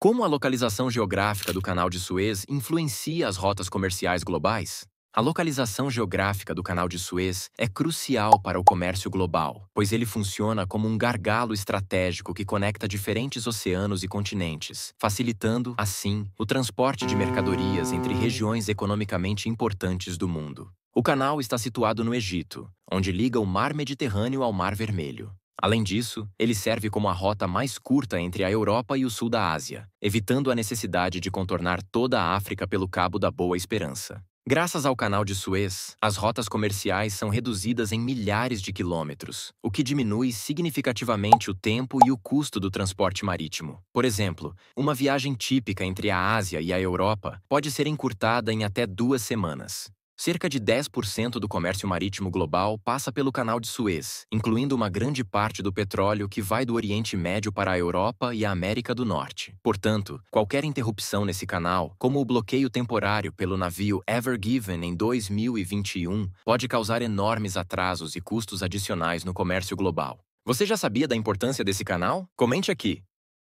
Como a localização geográfica do Canal de Suez influencia as rotas comerciais globais? A localização geográfica do Canal de Suez é crucial para o comércio global, pois ele funciona como um gargalo estratégico que conecta diferentes oceanos e continentes, facilitando, assim, o transporte de mercadorias entre regiões economicamente importantes do mundo. O canal está situado no Egito, onde liga o Mar Mediterrâneo ao Mar Vermelho. Além disso, ele serve como a rota mais curta entre a Europa e o sul da Ásia, evitando a necessidade de contornar toda a África pelo Cabo da Boa Esperança. Graças ao canal de Suez, as rotas comerciais são reduzidas em milhares de quilômetros, o que diminui significativamente o tempo e o custo do transporte marítimo. Por exemplo, uma viagem típica entre a Ásia e a Europa pode ser encurtada em até duas semanas. Cerca de 10% do comércio marítimo global passa pelo Canal de Suez, incluindo uma grande parte do petróleo que vai do Oriente Médio para a Europa e a América do Norte. Portanto, qualquer interrupção nesse canal, como o bloqueio temporário pelo navio Ever Given em 2021, pode causar enormes atrasos e custos adicionais no comércio global. Você já sabia da importância desse canal? Comente aqui!